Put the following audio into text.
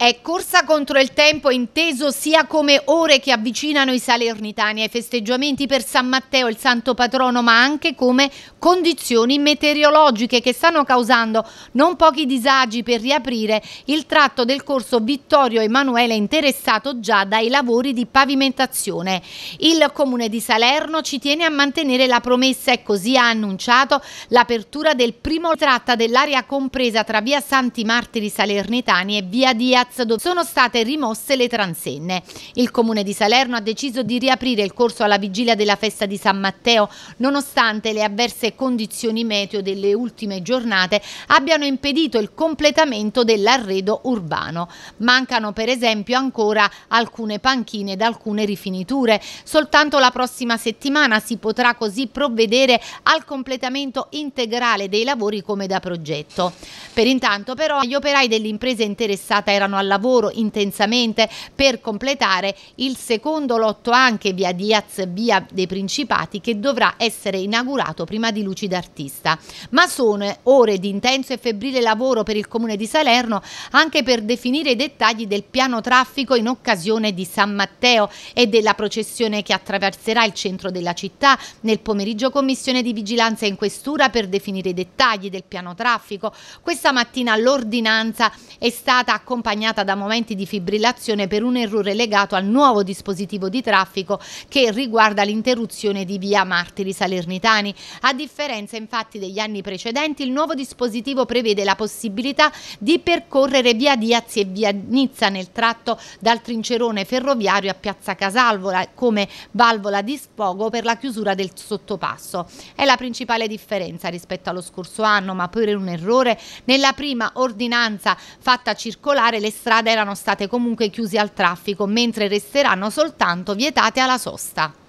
È corsa contro il tempo inteso sia come ore che avvicinano i salernitani ai festeggiamenti per San Matteo, il santo patrono, ma anche come condizioni meteorologiche che stanno causando non pochi disagi per riaprire il tratto del corso Vittorio Emanuele interessato già dai lavori di pavimentazione. Il comune di Salerno ci tiene a mantenere la promessa e così ha annunciato l'apertura del primo tratta dell'area compresa tra via Santi Martiri Salernitani e via Dia Piazza dove sono state rimosse le transenne. Il Comune di Salerno ha deciso di riaprire il corso alla vigilia della festa di San Matteo, nonostante le avverse condizioni meteo delle ultime giornate abbiano impedito il completamento dell'arredo urbano. Mancano per esempio ancora alcune panchine ed alcune rifiniture. Soltanto la prossima settimana si potrà così provvedere al completamento integrale dei lavori come da progetto. Per intanto però gli operai dell'impresa interessata erano al lavoro intensamente per completare il secondo lotto anche via Diaz, via dei Principati, che dovrà essere inaugurato prima di luci d'artista. Ma sono ore di intenso e febbrile lavoro per il Comune di Salerno anche per definire i dettagli del piano traffico in occasione di San Matteo e della processione che attraverserà il centro della città. Nel pomeriggio commissione di vigilanza in questura per definire i dettagli del piano traffico. Questa mattina l'ordinanza è stata accompagnata segnata da momenti di fibrillazione per un errore legato al nuovo dispositivo di traffico che riguarda l'interruzione di via Martiri Salernitani. A differenza infatti degli anni precedenti, il nuovo dispositivo prevede la possibilità di percorrere via Diaz e via Nizza nel tratto dal trincerone ferroviario a Piazza Casalvola come valvola di sfogo per la chiusura del sottopasso. È la principale differenza rispetto allo scorso anno, ma per un errore nella prima ordinanza fatta circolare le strade erano state comunque chiuse al traffico, mentre resteranno soltanto vietate alla sosta.